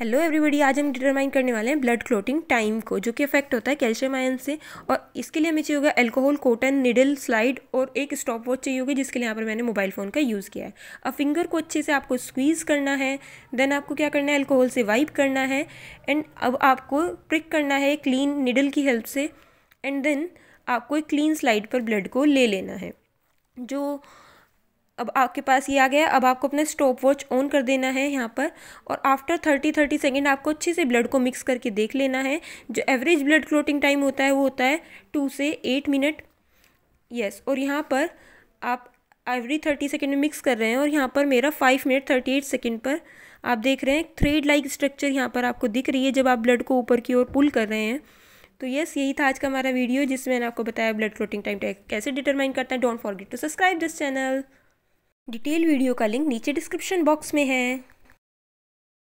hello everybody आज हम determine करने वाले हैं ब्लड क्लोटिंग टाइम को जो कि इफेक्ट होता है कैल्शियम आयन से और इसके लिए हमें चाहिए होगा एल्कोहल कॉटन निडल स्लाइड और एक स्टॉप वॉच चाहिए होगी जिसके लिए यहाँ पर मैंने मोबाइल फ़ोन का यूज़ किया है अब फिंगर को अच्छे से आपको स्क्वीज़ करना है देन आपको क्या करना है एल्कोहल से वाइप करना है एंड अब आपको प्रिक करना है क्लीन निडल की हेल्प से एंड देन आपको एक क्लीन स्लाइड पर ब्लड को ले लेना है जो अब आपके पास ये आ गया अब आपको अपने स्टॉप वॉच ऑन कर देना है यहाँ पर और आफ्टर थर्टी थर्टी सेकेंड आपको अच्छे से ब्लड को मिक्स करके देख लेना है जो एवरेज ब्लड क्लोटिंग टाइम होता है वो होता है टू से एट मिनट यस और यहाँ पर आप एवरी थर्टी सेकेंड में मिक्स कर रहे हैं और यहाँ पर मेरा five minute thirty eight second पर आप देख रहे हैं थ्रेड लाइक स्ट्रक्चर यहाँ पर आपको दिख रही है जब आप ब्लड को ऊपर की ओर पुल कर रहे हैं तो यस यही था आज का हमारा वीडियो जिसमें मैंने आपको बताया ब्लड क्लोटिंग टाइम कैसे डिटरमाइन करता है don't forget to subscribe this channel detail video का लिंक नीचे डिस्क्रिप्शन बॉक्स में है